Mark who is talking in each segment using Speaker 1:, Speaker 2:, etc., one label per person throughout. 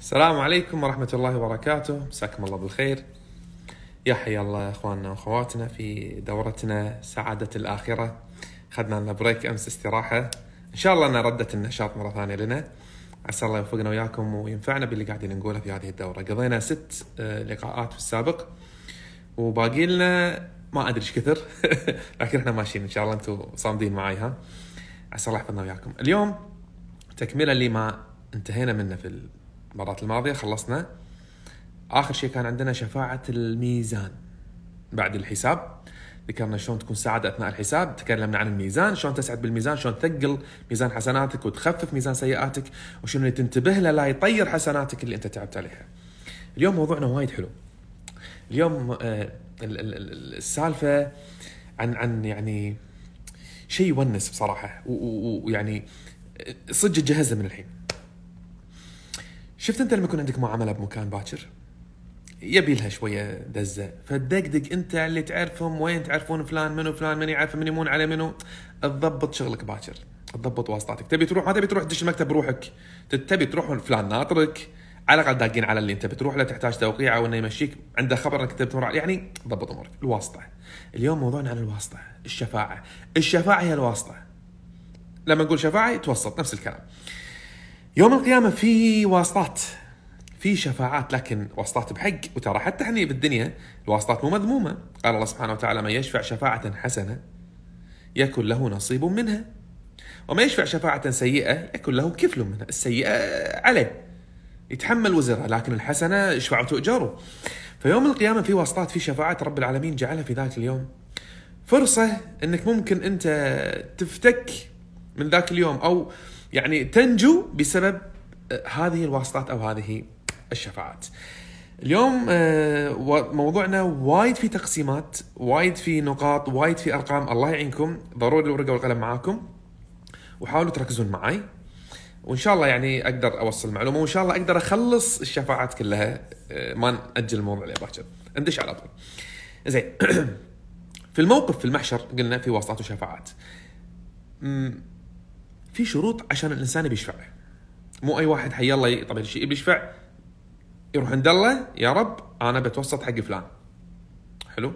Speaker 1: السلام عليكم ورحمة الله وبركاته مساكم الله بالخير يا حي الله اخواننا واخواتنا في دورتنا سعادة الآخرة خدنا لنا بريك امس استراحة ان شاء الله ان ردت النشاط مرة ثانية لنا عسى الله يوفقنا وياكم وينفعنا باللي قاعدين نقوله في هذه الدورة قضينا ست آه، لقاءات في السابق وباقي لنا ما ادري ايش كثر لكن احنا ماشيين ان شاء الله انتم صامدين معي ها عسى الله يحفظنا وياكم اليوم تكمله لما انتهينا منه في المرات الماضيه خلصنا اخر شيء كان عندنا شفاعه الميزان بعد الحساب ذكرنا شلون تكون سعادة أثناء الحساب تكلمنا عن الميزان شلون تسعد بالميزان شلون تثقل ميزان حسناتك وتخفف ميزان سيئاتك وشنو اللي تنتبه له لا يطير حسناتك اللي أنت تعبت عليها اليوم موضوعنا وايد حلو اليوم آه، السالفة عن عن يعني شيء يونس بصراحة ويعني آه، صدق جهزه من الحين شفت انت لما يكون عندك معامله بمكان باكر يبي لها شويه دزه فدقدق انت اللي تعرفهم وين تعرفون فلان منو فلان من يعرف من يمون على منو تضبط شغلك باكر تضبط واسطاتك تبي تروح ما تبي تروح تدش المكتب بروحك تبي تروح فلان ناطرك على الاقل داقين على اللي انت بتروح له تحتاج توقيع او انه يمشيك عنده خبر انك تبي تمر يعني ضبط امورك الواسطه اليوم موضوعنا عن الواسطه الشفاعه الشفاعه هي الواسطه لما نقول شفاعه توسط نفس الكلام يوم القيامة في واسطات في شفاعات لكن واسطات بحق وترى حتى احنا بالدنيا الواسطات مو مذمومة قال الله سبحانه وتعالى من يشفع شفاعة حسنة يكن له نصيب منها ومن يشفع شفاعة سيئة يكن له كفل منها السيئة عليه يتحمل وزرها لكن الحسنة شفعة تؤجره فيوم القيامة في واسطات في شفاعات رب العالمين جعلها في ذاك اليوم فرصة انك ممكن انت تفتك من ذاك اليوم او يعني تنجو بسبب آه، هذه الواسطات او هذه الشفاعات. اليوم آه، موضوعنا وايد في تقسيمات، وايد في نقاط، وايد في ارقام، الله يعينكم، ضروري الورقه والقلم معاكم. وحاولوا تركزون معي. وان شاء الله يعني اقدر اوصل المعلومه وان شاء الله اقدر اخلص الشفاعات كلها آه، ما ناجل الموضوع اللي باكر. ندش على طول. زين. في الموقف في المحشر قلنا في واسطات وشفاعات. في شروط عشان الانسان بيشفع مو اي واحد حي الله طبعا شيء بيشفع يروح عند الله يا رب انا بتوسط حق فلان حلو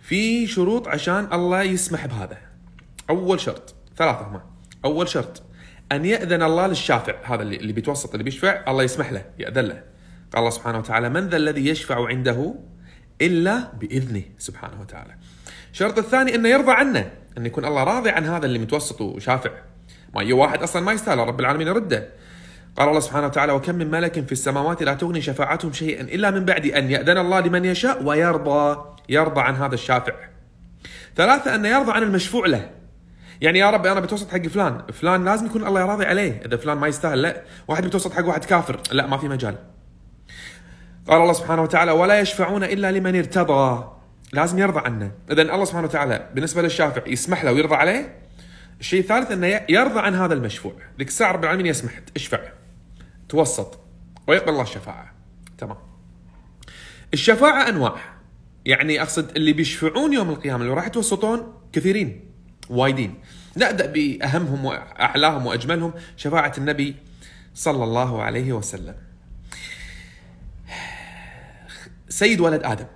Speaker 1: في شروط عشان الله يسمح بهذا اول شرط ثلاثه هما اول شرط ان ياذن الله للشافع هذا اللي, اللي بيتوسط اللي بيشفع الله يسمح له ياذن له قال الله سبحانه وتعالى من ذا الذي يشفع عنده الا باذنه سبحانه وتعالى الشرط الثاني انه يرضى عنه ان يكون الله راضي عن هذا اللي متوسط وشافع اي هي واحد اصلا ما يستاهل رب العالمين يرده قال الله سبحانه وتعالى وكم من ملك في السماوات لا تغني شفاعتهم شيئا الا من بعد ان ياذن الله لمن يشاء ويرضى يرضى عن هذا الشافع ثلاثة أن يرضى عن المشفوع له يعني يا رب أنا بتوسط حق فلان فلان لازم يكون الله راضي عليه إذا فلان ما يستاهل لا واحد بتوسط حق واحد كافر لا ما في مجال قال الله سبحانه وتعالى ولا يشفعون إلا لمن ارتضى لازم يرضى عنه إذا الله سبحانه وتعالى بالنسبة للشافع يسمح له ويرضى عليه الشيء الثالث انه يرضى عن هذا المشفوع ذيك الساعه رب العالمين يسمح اشفع توسط ويقبل الله الشفاعه تمام الشفاعه انواع يعني اقصد اللي بيشفعون يوم القيامه اللي راح يتوسطون كثيرين وايدين نبدا باهمهم واعلاهم واجملهم شفاعه النبي صلى الله عليه وسلم سيد ولد ادم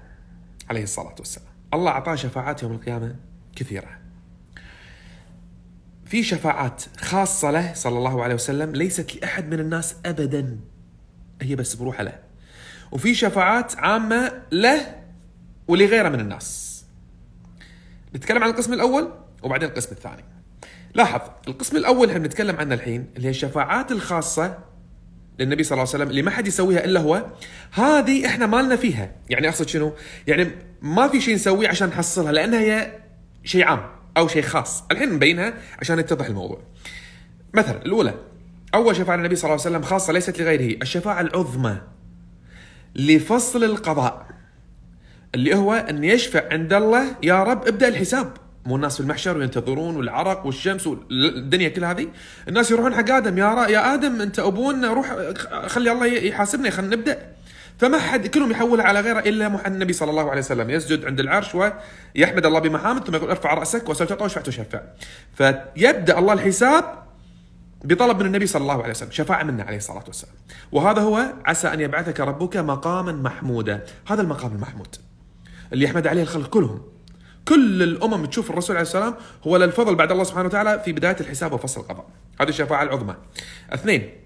Speaker 1: عليه الصلاه والسلام الله اعطاه شفاعات يوم القيامه كثيره في شفاعات خاصة له صلى الله عليه وسلم ليست لأحد من الناس أبدا هي بس بروحها له وفي شفاعات عامة له ولغيره من الناس نتكلم عن القسم الأول وبعدين القسم الثاني لاحظ القسم الأول احنا بنتكلم عنه الحين اللي هي الشفاعات الخاصة للنبي صلى الله عليه وسلم اللي ما حد يسويها الا هو هذه احنا مالنا فيها يعني اقصد شنو يعني ما في شيء نسويه عشان نحصلها لانها هي شيء عام او شيء خاص الحين نبينها عشان يتضح الموضوع مثلا الاولى اول شفاعه النبي صلى الله عليه وسلم خاصه ليست لغيره الشفاعه العظمى لفصل القضاء اللي هو ان يشفع عند الله يا رب ابدا الحساب مو الناس في المحشر وينتظرون والعرق والشمس والدنيا كل هذه الناس يروحون حق ادم يا رأ يا ادم انت ابونا روح خلي الله يحاسبنا خلينا نبدا فما حد كلهم يحول على غيره الا محمد النبي صلى الله عليه وسلم يسجد عند العرش ويحمد الله بمحامد ثم يقول ارفع راسك وسوف تعطى وشفع تشفع فيبدا الله الحساب بطلب من النبي صلى الله عليه وسلم شفاعة منا عليه الصلاة والسلام وهذا هو عسى أن يبعثك ربك مقاما محمودا هذا المقام المحمود اللي يحمد عليه الخلق كلهم كل الامم تشوف الرسول عليه السلام هو للفضل بعد الله سبحانه وتعالى في بدايه الحساب وفصل القضاء هذه الشفاعه العظمى اثنين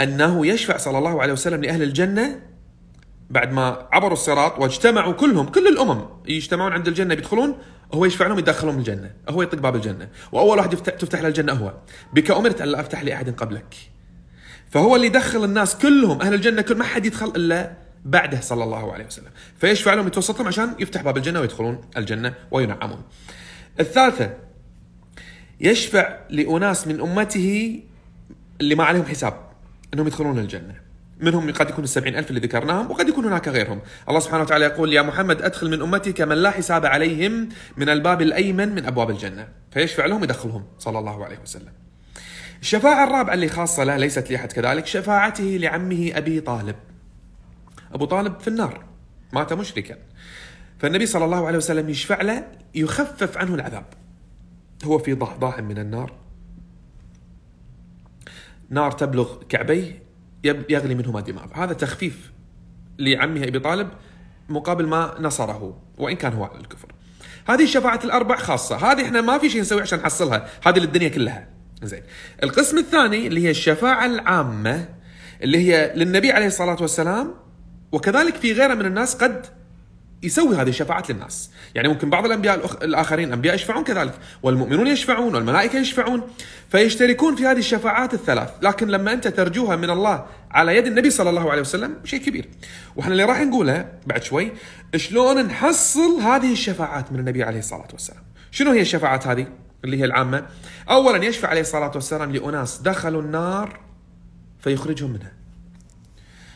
Speaker 1: أنه يشفع صلى الله عليه وسلم لأهل الجنة بعد ما عبروا الصراط واجتمعوا كلهم كل الأمم يجتمعون عند الجنة بيدخلون هو يشفع لهم يدخلهم الجنة هو يطق باب الجنة وأول واحد تفتح له الجنة هو بك أمرت ألا أفتح لأحد قبلك فهو اللي يدخل الناس كلهم أهل الجنة كل ما حد يدخل إلا بعده صلى الله عليه وسلم فيشفع لهم يتوسطهم عشان يفتح باب الجنة ويدخلون الجنة وينعمون الثالثة يشفع لأناس من أمته اللي ما عليهم حساب أنهم يدخلون الجنة منهم قد يكون السبعين ألف اللي ذكرناهم وقد يكون هناك غيرهم الله سبحانه وتعالى يقول يا محمد أدخل من أمتك من لا حساب عليهم من الباب الأيمن من أبواب الجنة فيشفع لهم يدخلهم صلى الله عليه وسلم الشفاعة الرابعة اللي خاصة له ليست لأحد كذلك شفاعته لعمه أبي طالب أبو طالب في النار مات مشركا فالنبي صلى الله عليه وسلم يشفع له يخفف عنه العذاب هو في ضحضاح من النار نار تبلغ كعبيه يغلي منهما دماغ هذا تخفيف لعمه أبي طالب مقابل ما نصره وإن كان هو على الكفر هذه الشفاعة الأربع خاصة هذه إحنا ما في شيء نسوي عشان نحصلها هذه للدنيا كلها زين القسم الثاني اللي هي الشفاعة العامة اللي هي للنبي عليه الصلاة والسلام وكذلك في غيره من الناس قد يسوي هذه الشفاعات للناس يعني ممكن بعض الأنبياء الآخرين انبياء يشفعون كذلك والمؤمنون يشفعون والملائكة يشفعون فيشتركون في هذه الشفاعات الثلاث لكن لما أنت ترجوها من الله على يد النبي صلى الله عليه وسلم شيء كبير وإحنا اللي راح نقوله بعد شوي شلون نحصل هذه الشفاعات من النبي عليه الصلاة والسلام شنو هي الشفاعات هذه اللي هي العامة أولا يشفع عليه الصلاة والسلام لأناس دخلوا النار فيخرجهم منها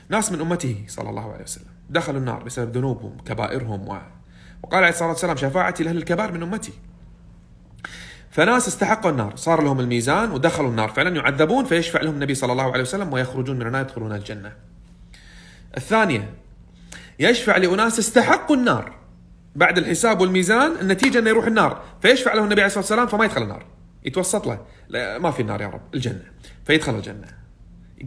Speaker 1: ناس من أمته صلى الله عليه وسلم دخلوا النار بسبب ذنوبهم كبائرهم و... وقال عليه الصلاة والسلام شفاعتي لأهل الكبائر من أمتي فناس استحقوا النار صار لهم الميزان ودخلوا النار فعلا يعذبون فيشفع لهم النبي صلى الله عليه وسلم ويخرجون من النار يدخلون الجنة الثانية يشفع لأناس استحقوا النار بعد الحساب والميزان النتيجة أنه يروح النار فيشفع له النبي عليه الصلاة والسلام فما يدخل النار يتوسط له لا ما في النار يا رب الجنة فيدخل الجنة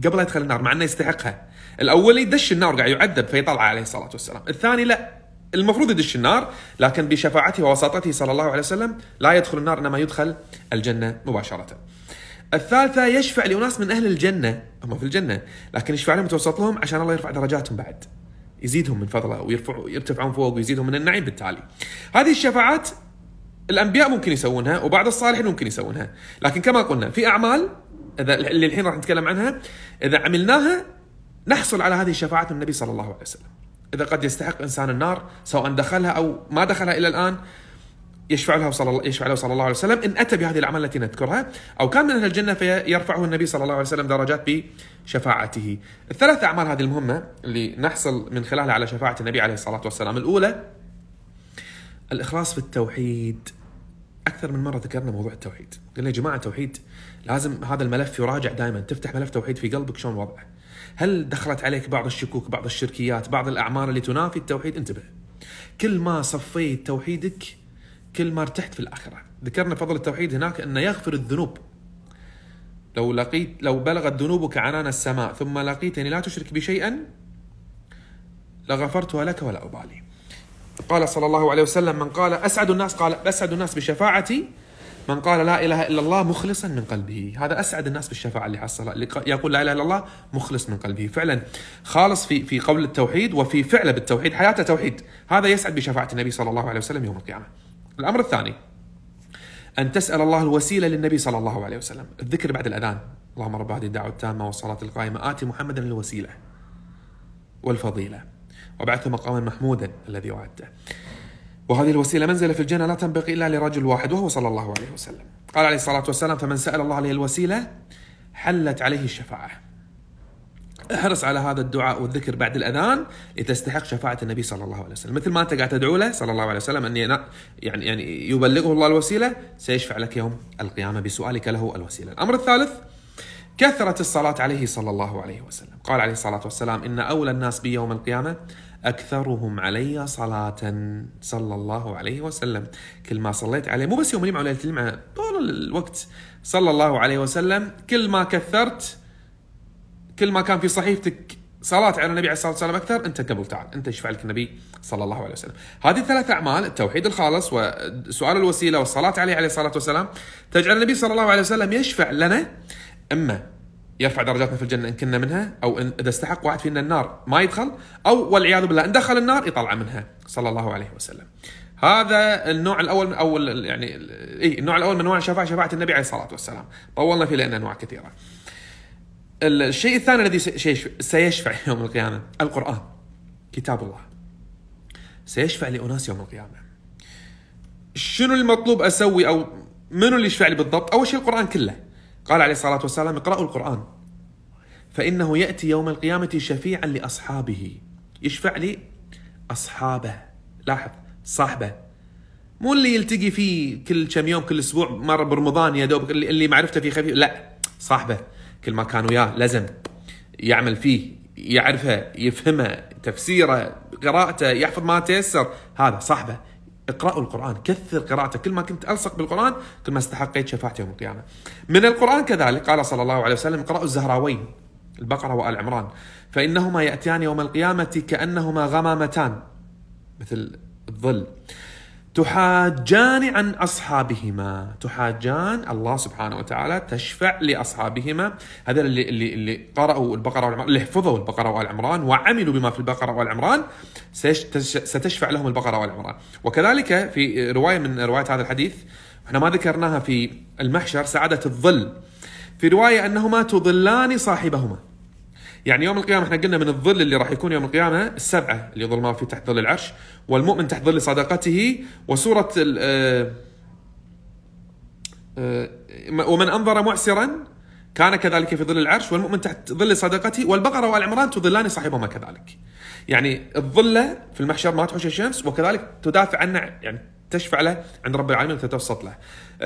Speaker 1: قبل لا يدخل النار مع أنه يستحقها الاولي دش النار قاعد يعذب فيطلع عليه الصلاه والسلام الثاني لا المفروض يدش النار لكن بشفاعته ووساطته صلى الله عليه وسلم لا يدخل النار انما يدخل الجنه مباشره الثالثة يشفع لأناس من أهل الجنة هم في الجنة لكن يشفع لهم يتوسط لهم عشان الله يرفع درجاتهم بعد يزيدهم من فضله ويرفعوا يرتفعون فوق ويزيدهم من النعيم بالتالي هذه الشفاعات الأنبياء ممكن يسوونها وبعض الصالحين ممكن يسوونها لكن كما قلنا في أعمال إذا اللي الحين راح نتكلم عنها إذا عملناها نحصل على هذه الشفاعة من النبي صلى الله عليه وسلم إذا قد يستحق إنسان النار سواء دخلها أو ما دخلها إلى الآن يشفع له صلى الله يشفع له صلى الله عليه وسلم ان اتى بهذه الاعمال التي نذكرها او كان من اهل الجنه فيرفعه النبي صلى الله عليه وسلم درجات بشفاعته. الثلاث اعمال هذه المهمه اللي نحصل من خلالها على شفاعه النبي عليه الصلاه والسلام، الاولى الاخلاص في التوحيد. اكثر من مره ذكرنا موضوع التوحيد، قلنا يا جماعه التوحيد لازم هذا الملف يراجع دائما، تفتح ملف توحيد في قلبك شلون وضعه. هل دخلت عليك بعض الشكوك بعض الشركيات بعض الأعمال اللي تنافي التوحيد انتبه كل ما صفيت توحيدك كل ما ارتحت في الآخرة ذكرنا فضل التوحيد هناك أنه يغفر الذنوب لو لقيت لو بلغت ذنوبك عنان السماء ثم لقيتني لا تشرك بي شيئا لغفرتها لك ولا أبالي قال صلى الله عليه وسلم من قال أسعد الناس قال أسعد الناس بشفاعتي من قال لا اله الا الله مخلصا من قلبه هذا اسعد الناس بالشفاعه اللي حصلها اللي يقول لا اله الا الله مخلص من قلبه فعلا خالص في في قول التوحيد وفي فعله بالتوحيد حياته توحيد هذا يسعد بشفاعه النبي صلى الله عليه وسلم يوم القيامه الامر الثاني ان تسال الله الوسيله للنبي صلى الله عليه وسلم الذكر بعد الاذان اللهم رب هذه الدعوه التامه والصلاه القائمه اتي محمدا الوسيله والفضيله وابعثه مقاما محمودا الذي وعدته وهذه الوسيلة منزلة في الجنة لا تنبغي إلا لرجل واحد وهو صلى الله عليه وسلم قال عليه الصلاة والسلام فمن سأل الله عليه الوسيلة حلت عليه الشفاعة احرص على هذا الدعاء والذكر بعد الأذان لتستحق شفاعة النبي صلى الله عليه وسلم مثل ما أنت قاعد تدعو له صلى الله عليه وسلم أن يعني يعني يبلغه الله الوسيلة سيشفع لك يوم القيامة بسؤالك له الوسيلة الأمر الثالث كثرة الصلاة عليه صلى الله عليه وسلم قال عليه الصلاة والسلام إن أولى الناس بي يوم القيامة أكثرهم علي صلاة صلى الله عليه وسلم كل ما صليت عليه مو بس يوم الجمعة وليلة الجمعة طول الوقت صلى الله عليه وسلم كل ما كثرت كل ما كان في صحيفتك صلاة على النبي عليه الصلاة والسلام أكثر أنت قبل تعال أنت يشفع لك النبي صلى الله عليه وسلم هذه الثلاث أعمال التوحيد الخالص وسؤال الوسيلة والصلاة عليه عليه الصلاة والسلام تجعل النبي صلى الله عليه وسلم يشفع لنا إما يرفع درجاتنا في الجنه ان كنا منها او إن اذا استحق واحد فينا النار ما يدخل او والعياذ بالله ان دخل النار يطلع منها صلى الله عليه وسلم. هذا النوع الاول من او يعني اي النوع الاول من انواع الشفاعه شفاعه النبي عليه الصلاه والسلام، طولنا فيه لان انواع كثيره. الشيء الثاني الذي سيشفع يوم القيامه القران كتاب الله. سيشفع لاناس يوم القيامه. شنو المطلوب اسوي او منو اللي يشفع لي بالضبط؟ اول شيء القران كله. قال عليه الصلاة والسلام اقرأوا القرآن فإنه يأتي يوم القيامة شفيعا لأصحابه يشفع لي أصحابه لاحظ صاحبه مو اللي يلتقي فيه كل كم يوم كل أسبوع مرة برمضان يا دوب اللي معرفته فيه خفيف لا صاحبه كل ما كان وياه لازم يعمل فيه يعرفه يفهمه تفسيره قراءته يحفظ ما تيسر هذا صاحبه اقرأوا القرآن كثر قراءته كل ما كنت ألصق بالقرآن كل ما استحقيت شفاعة يوم القيامة من القرآن كذلك قال صلى الله عليه وسلم اقرأوا الزهراوين البقرة وآل عمران فإنهما يأتيان يوم القيامة كأنهما غمامتان مثل الظل تحاجان عن اصحابهما تحاجان الله سبحانه وتعالى تشفع لاصحابهما هذا اللي اللي, اللي قرأوا البقره والعمران اللي حفظوا البقره والعمران وعملوا بما في البقره والعمران ستشفع لهم البقره والعمران وكذلك في روايه من روايات هذا الحديث احنا ما ذكرناها في المحشر سعاده الظل في روايه انهما تظلان صاحبهما يعني يوم القيامه احنا قلنا من الظل اللي راح يكون يوم القيامه السبعه اللي ما في تحت ظل العرش والمؤمن تحت ظل صدقته وسوره آه، آه، ومن انظر معسرا كان كذلك في ظل العرش والمؤمن تحت ظل صدقته والبقرة والعمران تظلان صاحبهما كذلك يعني الظلة في المحشر ما تحوش الشمس وكذلك تدافع عنه يعني تشفع له عند رب العالمين وتتوسط له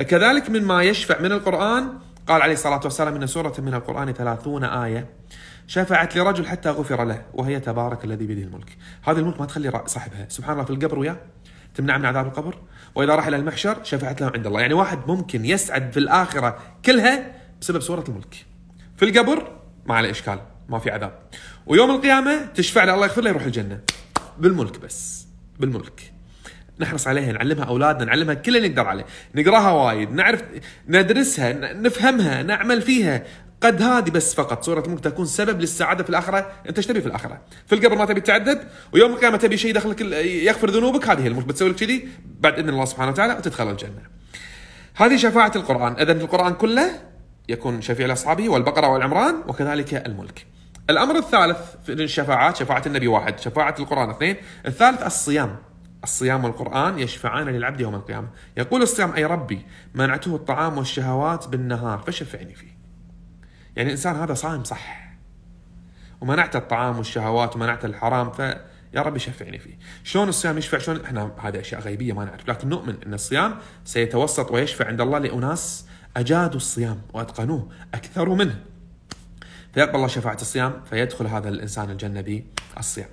Speaker 1: كذلك مما يشفع من القرآن قال عليه الصلاة والسلام إن سورة من القرآن ثلاثون آية شفعت لرجل حتى غفر له وهي تبارك الذي بيده الملك هذا الملك ما تخلي صاحبها سبحان الله في القبر وياه تمنع من عذاب القبر واذا راح الى المحشر شفعت له عند الله يعني واحد ممكن يسعد في الاخره كلها بسبب سوره الملك في القبر ما عليه اشكال ما في عذاب ويوم القيامه تشفع له الله يغفر له يروح الجنه بالملك بس بالملك نحرص عليها نعلمها اولادنا نعلمها كل اللي نقدر عليه نقراها وايد نعرف ندرسها نفهمها نعمل فيها قد هذه بس فقط صورة الملك تكون سبب للسعادة في الآخرة أنت ايش تبي في الآخرة في القبر ما تبي تتعدد ويوم القيامة تبي شيء يدخلك يغفر ذنوبك هذه الملك بتسوي لك كذي بعد إذن الله سبحانه وتعالى وتدخل الجنة هذه شفاعة القرآن إذا القرآن كله يكون شفيع لأصحابه والبقرة والعمران وكذلك الملك الأمر الثالث في الشفاعات شفاعة النبي واحد شفاعة القرآن اثنين الثالث الصيام الصيام والقرآن يشفعان للعبد يوم القيامة يقول الصيام أي ربي منعته الطعام والشهوات بالنهار فشفعني فيه يعني الانسان هذا صايم صح ومنعت الطعام والشهوات ومنعت الحرام فيا رب يشفعني فيه شلون الصيام يشفع شلون احنا هذه اشياء غيبيه ما نعرف لكن نؤمن ان الصيام سيتوسط ويشفع عند الله لاناس اجادوا الصيام واتقنوه اكثروا منه فيقبل الله شفاعة الصيام فيدخل هذا الإنسان الجنة بالصيام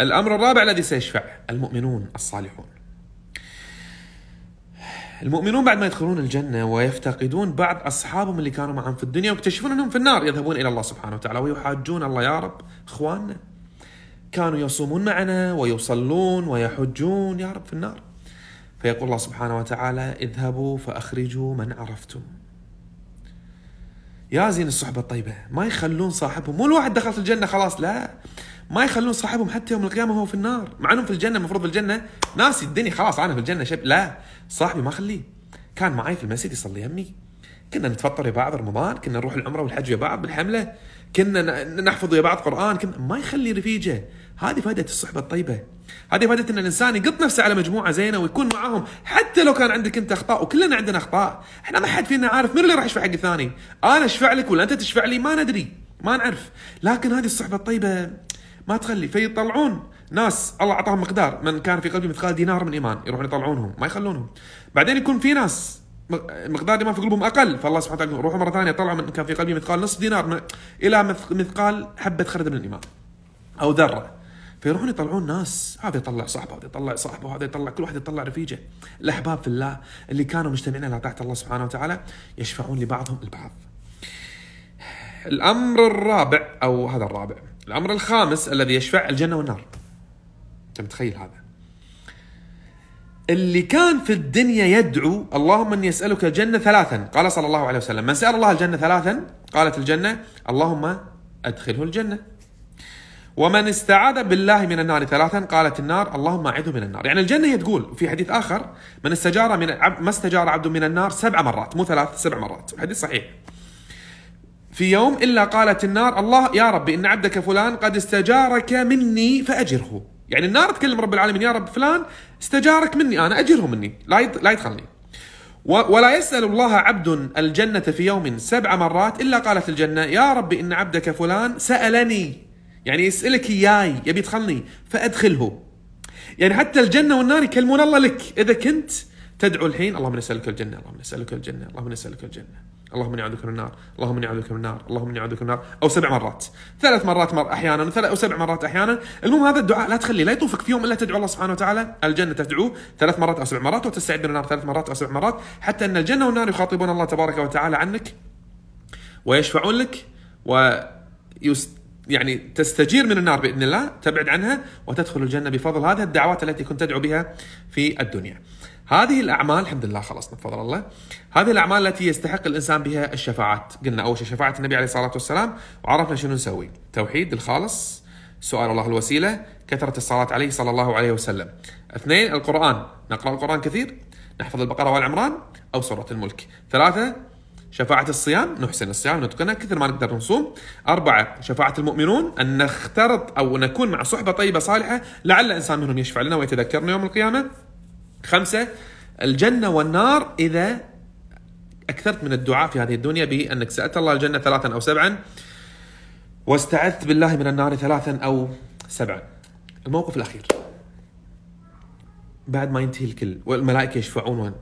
Speaker 1: الأمر الرابع الذي سيشفع المؤمنون الصالحون المؤمنون بعد ما يدخلون الجنة ويفتقدون بعض أصحابهم اللي كانوا معهم في الدنيا ويكتشفون أنهم في النار يذهبون إلى الله سبحانه وتعالى ويحاجون الله يا رب إخواننا كانوا يصومون معنا ويصلون ويحجون يا رب في النار فيقول الله سبحانه وتعالى اذهبوا فأخرجوا من عرفتم يا زين الصحبة الطيبة ما يخلون صاحبهم مو الواحد دخلت الجنة خلاص لا ما يخلون صاحبهم حتى يوم القيامه هو في النار مع انهم في الجنه المفروض في الجنه ناسي الدنيا خلاص انا في الجنه شب لا صاحبي ما خليه كان معي في المسجد يصلي يمي كنا نتفطر ويا بعض رمضان كنا نروح العمره والحج ويا بعض بالحمله كنا نحفظ ويا بعض قران كنا ما يخلي رفيجه هذه فائده الصحبه الطيبه هذه فائده ان الانسان يقط نفسه على مجموعه زينه ويكون معاهم حتى لو كان عندك انت اخطاء وكلنا عندنا اخطاء احنا ما حد فينا عارف من اللي راح يشفع حق الثاني انا اشفع لك ولا انت تشفع لي ما ندري ما نعرف لكن هذه الصحبه الطيبه ما تخلي فيطلعون ناس الله اعطاهم مقدار من كان في قلبه مثقال دينار من ايمان يروحون يطلعونهم ما يخلونهم بعدين يكون في ناس مقدار ما في قلوبهم اقل فالله سبحانه وتعالى روحوا مره ثانيه طلعوا من كان في قلبي مثقال نصف دينار من الى مثقال حبه خرد من الايمان او ذره فيروحون يطلعون ناس هذا يطلع صاحبه هذا يطلع صاحبه هذا يطلع كل واحد يطلع رفيجه الاحباب في الله اللي كانوا مجتمعين على طاعه الله سبحانه وتعالى يشفعون لبعضهم البعض الامر الرابع او هذا الرابع الأمر الخامس الذي يشفع الجنة والنار أنت متخيل هذا اللي كان في الدنيا يدعو اللهم اني اسالك الجنه ثلاثا قال صلى الله عليه وسلم من سال الله الجنه ثلاثا قالت الجنه اللهم ادخله الجنه ومن استعاذ بالله من النار ثلاثا قالت النار اللهم اعذه من النار يعني الجنه هي تقول في حديث اخر من استجار من ما استجار عبد من النار سبع مرات مو ثلاث سبع مرات الحديث صحيح في يوم إلا قالت النار الله يا رب إن عبدك فلان قد استجارك مني فأجره يعني النار تكلم رب العالمين يا رب فلان استجارك مني أنا أجره مني لا لا يدخلني ولا يسأل الله عبد الجنة في يوم سبع مرات إلا قالت الجنة يا رب إن عبدك فلان سألني يعني يسألك إياي يبي يدخلني فأدخله يعني حتى الجنة والنار يكلمون الله لك إذا كنت تدعو الحين اللهم نسألك الجنة اللهم نسألك الجنة اللهم نسألك الجنة اللهم اني اعوذ من النار اللهم اني اعوذ من النار اللهم اني اعوذ من النار او سبع مرات ثلاث مرات مر احيانا وثلاث او سبع مرات احيانا المهم هذا الدعاء لا تخلي لا يطوفك في يوم الا تدعو الله سبحانه وتعالى الجنه تدعوه ثلاث مرات او سبع مرات وتستعد من النار ثلاث مرات او سبع مرات حتى ان الجنه والنار يخاطبون الله تبارك وتعالى عنك ويشفعون لك ويست يعني تستجير من النار باذن الله تبعد عنها وتدخل الجنه بفضل هذه الدعوات التي كنت تدعو بها في الدنيا. هذه الاعمال الحمد لله خلصنا بفضل الله هذه الاعمال التي يستحق الانسان بها الشفاعات قلنا اول شيء شفاعه النبي عليه الصلاه والسلام وعرفنا شنو نسوي توحيد الخالص سؤال الله الوسيله كثره الصلاه عليه صلى الله عليه وسلم اثنين القران نقرا القران كثير نحفظ البقره والعمران او سوره الملك ثلاثه شفاعة الصيام نحسن الصيام نتقنه كثر ما نقدر نصوم أربعة شفاعة المؤمنون أن نخترط أو نكون مع صحبة طيبة صالحة لعل إنسان منهم يشفع لنا ويتذكرنا يوم القيامة خمسة الجنة والنار إذا أكثرت من الدعاء في هذه الدنيا بأنك سألت الله الجنة ثلاثا أو سبعا واستعذت بالله من النار ثلاثا أو سبعا الموقف الأخير بعد ما ينتهي الكل والملائكة يشفعون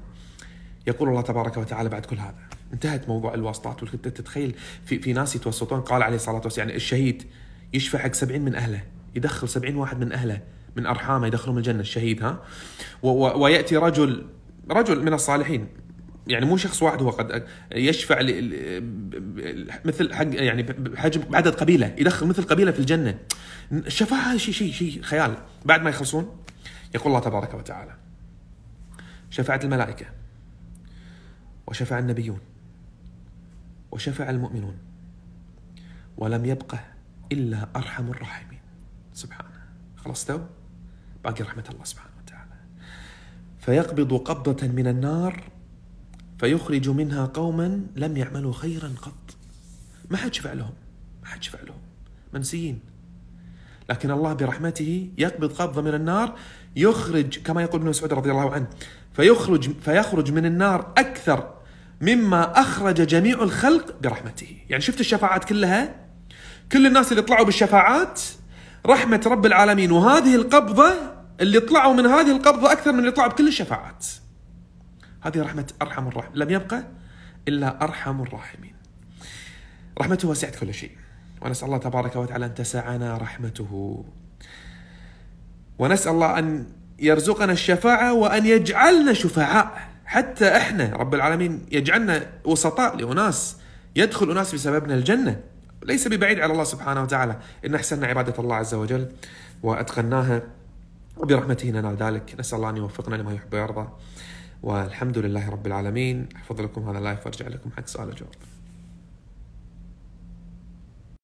Speaker 1: يقول الله تبارك وتعالى بعد كل هذا انتهت موضوع الواسطات تتخيل في في ناس يتوسطون قال عليه الصلاه والسلام يعني الشهيد يشفع حق 70 من اهله يدخل 70 واحد من اهله من ارحامه يدخلهم الجنه الشهيد ها وياتي رجل رجل من الصالحين يعني مو شخص واحد هو قد يشفع مثل حق يعني بحجم عدد قبيله يدخل مثل قبيله في الجنه الشفاعه شيء شيء شيء خيال بعد ما يخلصون يقول الله تبارك وتعالى شفعت الملائكه وشفع النبيون وشفع المؤمنون ولم يبقى الا ارحم الراحمين سبحانه خلصتوا؟ باقي رحمة الله سبحانه وتعالى فيقبض قبضة من النار فيخرج منها قوما لم يعملوا خيرا قط ما حد شفع لهم ما حد شفع لهم منسيين لكن الله برحمته يقبض قبضة من النار يخرج كما يقول ابن مسعود رضي الله عنه فيخرج فيخرج من النار أكثر مما أخرج جميع الخلق برحمته يعني شفت الشفاعات كلها كل الناس اللي طلعوا بالشفاعات رحمة رب العالمين وهذه القبضة اللي طلعوا من هذه القبضة أكثر من اللي طلعوا بكل الشفاعات هذه رحمة أرحم الراحمين لم يبقى إلا أرحم الراحمين رحمته وسعت كل شيء ونسأل الله تبارك وتعالى أن تسعنا رحمته ونسأل الله أن يرزقنا الشفاعة وأن يجعلنا شفعاء حتى إحنا رب العالمين يجعلنا وسطاء لأناس يدخل أناس بسببنا الجنة ليس ببعيد على الله سبحانه وتعالى ان احسننا عباده الله عز وجل واتقناها وبرحمته ننال ذلك نسال الله ان يوفقنا لما يحب ويرضى والحمد لله رب العالمين احفظ لكم هذا اللايف وارجع لكم حق سؤال وجواب